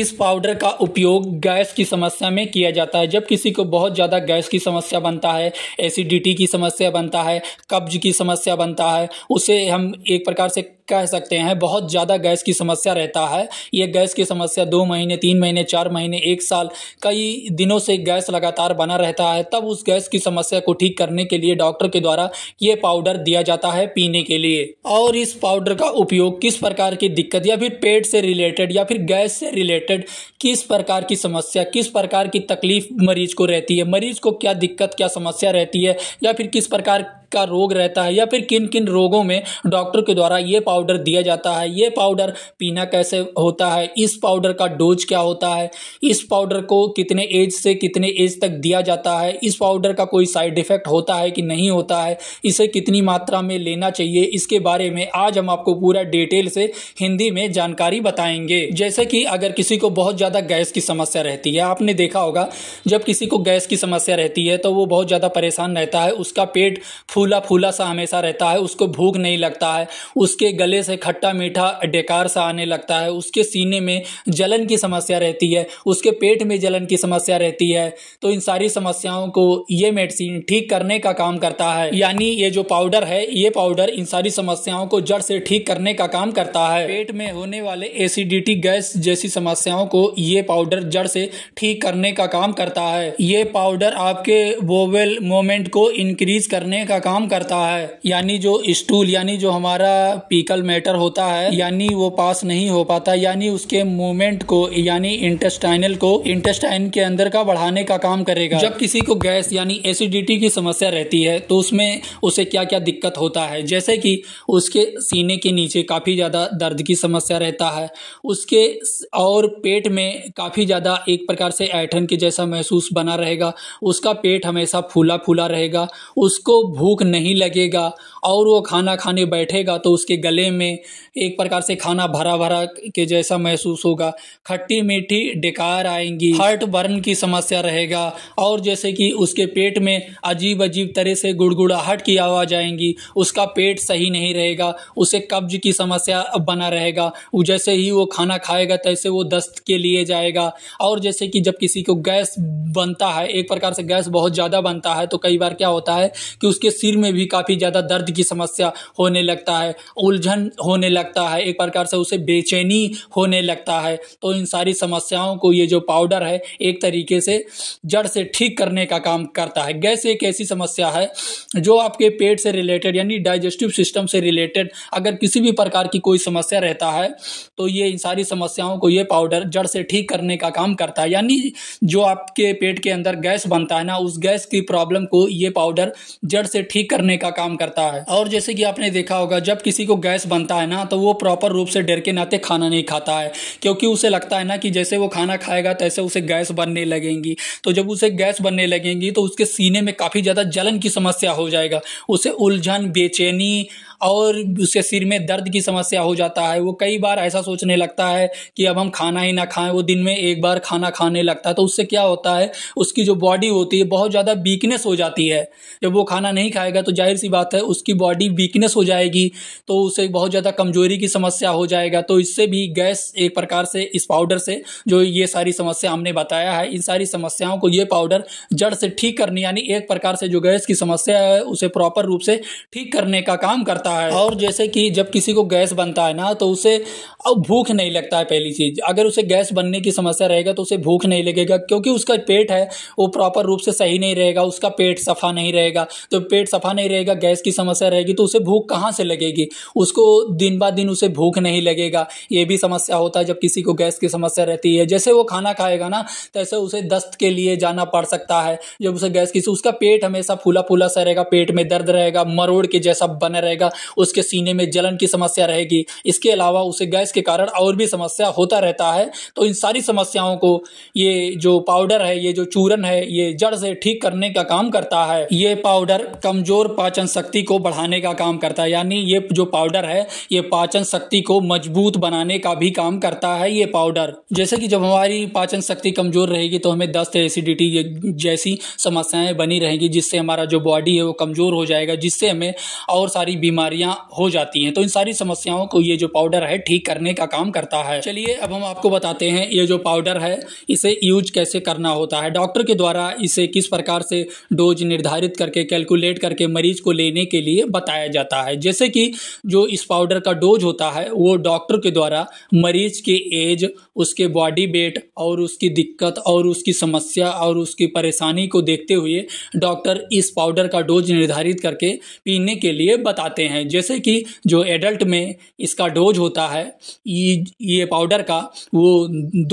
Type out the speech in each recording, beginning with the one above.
इस पाउडर का उपयोग गैस की समस्या में किया जाता है जब किसी को बहुत ज़्यादा गैस की समस्या बनता है एसिडिटी की समस्या बनता है कब्ज की समस्या बनता है उसे हम एक प्रकार से कह सकते हैं बहुत ज़्यादा गैस की समस्या रहता है ये गैस की समस्या दो महीने तीन महीने चार महीने एक साल कई दिनों से गैस लगातार बना रहता है तब उस गैस की समस्या को ठीक करने के लिए डॉक्टर के द्वारा ये पाउडर दिया जाता है पीने के लिए और इस पाउडर का उपयोग किस प्रकार की दिक्कत या फिर पेट से रिलेटेड या फिर गैस से रिलेटेड किस प्रकार की समस्या किस प्रकार की तकलीफ मरीज को रहती है मरीज को क्या दिक्कत क्या समस्या रहती है या फिर किस प्रकार का रोग रहता है या फिर किन किन रोगों में डॉक्टर के द्वारा ये पाउडर दिया जाता है ये पाउडर पीना कैसे होता है इस पाउडर का डोज क्या होता है इस पाउडर को कितने एज से कितने एज तक दिया जाता है इस पाउडर का कोई साइड इफेक्ट होता है कि नहीं होता है इसे कितनी मात्रा में लेना चाहिए इसके बारे में आज हम आपको पूरा डिटेल से हिंदी में जानकारी बताएंगे जैसे कि अगर किसी को बहुत ज़्यादा गैस की समस्या रहती है आपने देखा होगा जब किसी को गैस की समस्या रहती है तो वो बहुत ज़्यादा परेशान रहता है उसका पेट फूल फूला फूला सा हमेशा रहता है उसको भूख नहीं लगता है उसके गले से खट्टा मीठा डेकार सा आने लगता है उसके सीने में जलन की समस्या रहती है उसके पेट में जलन की समस्या रहती है तो इन सारी समस्याओं को ये मेडिसिन ठीक करने का काम करता है यानी ये जो पाउडर है ये पाउडर इन सारी समस्याओं को जड़ से ठीक करने का काम करता है पेट में होने वाले एसिडिटी गैस जैसी समस्याओं को ये पाउडर जड़ से ठीक करने का काम करता है ये पाउडर आपके वोवेल मोमेंट को इंक्रीज करने का काम काम करता है यानी जो स्टूल यानी जो हमारा पीकल मैटर होता है यानी वो पास नहीं हो पाता यानी उसके मूवमेंट को यानी इंटेस्टाइनल को इंटेस्टाइन के अंदर का बढ़ाने का काम करेगा जब किसी को गैस यानी एसिडिटी की समस्या रहती है तो उसमें उसे क्या क्या दिक्कत होता है जैसे कि उसके सीने के नीचे काफ़ी ज़्यादा दर्द की समस्या रहता है उसके और पेट में काफ़ी ज़्यादा एक प्रकार से ऐठन के जैसा महसूस बना रहेगा उसका पेट हमेशा फूला फूला रहेगा उसको भूख भूख नहीं लगेगा और वो खाना खाने बैठेगा तो उसके गले में एक प्रकार से खाना भरा भरा के जैसा महसूस होगा खट्टी मीठी डेकार आएंगी हार्ट बर्न की समस्या रहेगा और जैसे कि उसके पेट में अजीब अजीब तरह से गुड़गुड़ाहट की आवाज़ आएंगी उसका पेट सही नहीं रहेगा उसे कब्ज की समस्या बना रहेगा जैसे ही वो खाना खाएगा तैसे वो दस्त के लिए जाएगा और जैसे कि जब किसी को गैस बनता है एक प्रकार से गैस बहुत ज़्यादा बनता है तो कई बार क्या होता है कि उसके सिर में भी काफ़ी ज़्यादा दर्द की समस्या होने लगता है उलझन होने लगता है एक प्रकार से उसे बेचैनी होने लगता है तो इन सारी समस्याओं को ये जो पाउडर है एक तरीके से जड़ से ठीक करने का काम करता है गैस एक ऐसी समस्या है जो आपके पेट से रिलेटेड यानी डाइजेस्टिव सिस्टम से रिलेटेड अगर किसी भी प्रकार की कोई समस्या रहता है तो ये इन सारी समस्याओं को ये पाउडर जड़ से ठीक करने का काम करता है यानी जो आपके पेट के अंदर गैस बनता है ना उस गैस की प्रॉब्लम को ये पाउडर जड़ से ठीक करने का काम करता है और जैसे कि आपने देखा होगा जब किसी को गैस बनता है ना तो वो प्रॉपर रूप से डर के नाते खाना नहीं खाता है क्योंकि उसे लगता है ना कि जैसे वो खाना खाएगा तैसे उसे गैस बनने लगेंगी तो जब उसे गैस बनने लगेंगी तो उसके सीने में काफ़ी ज़्यादा जलन की समस्या हो जाएगा उसे उलझन बेचैनी और उसके सिर में दर्द की समस्या हो जाता है वो कई बार ऐसा सोचने लगता है कि अब हम खाना ही ना खाएं वो दिन में एक बार खाना खाने लगता है तो उससे क्या होता है उसकी जो बॉडी होती है बहुत ज़्यादा वीकनेस हो जाती है जब वो खाना नहीं खाएगा तो जाहिर सी बात है उसकी बॉडी वीकनेस हो जाएगी तो उसे बहुत ज़्यादा कमजोरी की समस्या हो जाएगा तो इससे भी गैस एक प्रकार से इस पाउडर से जो ये सारी समस्या हमने बताया है इन सारी समस्याओं को ये पाउडर जड़ से ठीक करने यानी एक प्रकार से जो गैस की समस्या है उसे प्रॉपर रूप से ठीक करने का काम करता होता है और जैसे कि जब किसी को गैस बनता है ना तो उसे अब भूख नहीं लगता है पहली चीज अगर उसे गैस बनने की समस्या रहेगा तो उसे भूख नहीं लगेगा क्योंकि उसका पेट है वो प्रॉपर रूप से सही नहीं रहेगा उसका पेट सफा नहीं रहेगा तो पेट सफा नहीं रहेगा गैस की समस्या रहेगी तो उसे भूख कहाँ से लगेगी उसको दिन बा दिन उसे भूख नहीं लगेगा ये भी समस्या होता है जब किसी को गैस की समस्या रहती है जैसे वो खाना खाएगा ना तैसे उसे दस्त के लिए जाना पड़ सकता है जब उसे गैस की उसका पेट हमेशा फूला फूला सा रहेगा पेट में दर्द रहेगा मरोड़ के जैसा बना रहेगा उसके सीने में जलन की समस्या रहेगी इसके अलावा उसे गैस के कारण और भी समस्या होता रहता है तो इन सारी समस्याओं को ये जो पाउडर है ये जो चूरन है ये जड़ से ठीक करने का काम करता है ये पाउडर कमजोर पाचन शक्ति को बढ़ाने का काम करता है यानी ये जो पाउडर है ये पाचन शक्ति को मजबूत बनाने का भी काम करता है ये पाउडर जैसे कि जब हमारी पाचन शक्ति कमजोर रहेगी तो हमें दस्त एसिडिटी जैसी समस्याएं बनी रहेंगी जिससे हमारा जो बॉडी है वो कमजोर हो जाएगा जिससे हमें और सारी बीमारी बीमारियां हो जाती हैं तो इन सारी समस्याओं को ये जो पाउडर है ठीक करने का काम करता है चलिए अब हम आपको बताते हैं ये जो पाउडर है इसे यूज कैसे करना होता है डॉक्टर के द्वारा इसे किस प्रकार से डोज निर्धारित करके कैलकुलेट करके मरीज को लेने के लिए बताया जाता है जैसे कि जो इस पाउडर का डोज होता है वो डॉक्टर के द्वारा मरीज के एज उसके बॉडी वेट और उसकी दिक्कत और उसकी समस्या और उसकी परेशानी को देखते हुए डॉक्टर इस पाउडर का डोज निर्धारित करके पीने के लिए बताते हैं हैं जैसे कि जो एडल्ट में इसका डोज होता है ये ये पाउडर का वो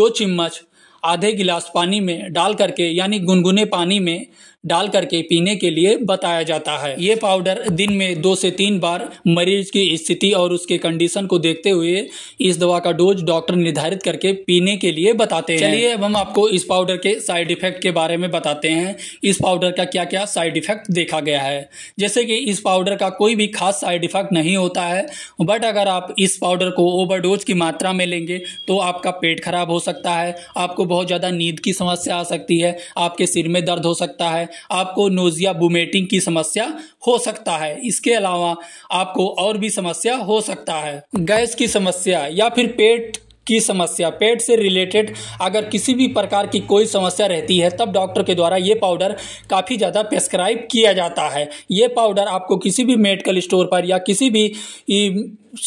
दो चम्मच आधे गिलास पानी में डाल करके यानी गुनगुने पानी में डाल करके पीने के लिए बताया जाता है ये पाउडर दिन में दो से तीन बार मरीज की स्थिति और उसके कंडीशन को देखते हुए इस दवा का डोज डॉक्टर निर्धारित करके पीने के लिए बताते हैं चलिए अब हम आपको इस पाउडर के साइड इफेक्ट के बारे में बताते हैं इस पाउडर का क्या क्या साइड इफेक्ट देखा गया है जैसे कि इस पाउडर का कोई भी खास साइड इफेक्ट नहीं होता है बट अगर आप इस पाउडर को ओवर की मात्रा में लेंगे तो आपका पेट खराब हो सकता है आपको बहुत ज़्यादा नींद की समस्या आ सकती है आपके सिर में दर्द हो सकता है आपको नोजिया बुमेटिंग की समस्या हो सकता है इसके अलावा आपको और भी समस्या हो सकता है गैस की समस्या या फिर पेट की समस्या पेट से रिलेटेड अगर किसी भी प्रकार की कोई समस्या रहती है तब डॉक्टर के द्वारा ये पाउडर काफ़ी ज़्यादा प्रेस्क्राइब किया जाता है ये पाउडर आपको किसी भी मेडिकल स्टोर पर या किसी भी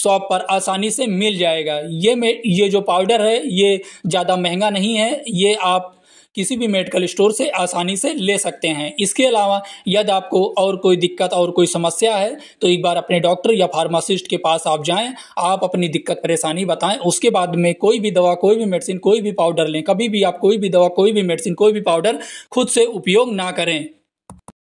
शॉप पर आसानी से मिल जाएगा ये में ये जो पाउडर है ये ज़्यादा महंगा नहीं है ये आप किसी भी मेडिकल स्टोर से आसानी से ले सकते हैं इसके अलावा यदि आपको और कोई दिक्कत और कोई समस्या है तो एक बार अपने डॉक्टर या फार्मासिस्ट के पास आप जाएं आप अपनी दिक्कत परेशानी बताएं उसके बाद में कोई भी दवा कोई भी मेडिसिन कोई भी पाउडर लें कभी भी आप कोई भी दवा कोई भी मेडिसिन कोई भी पाउडर खुद से उपयोग ना करें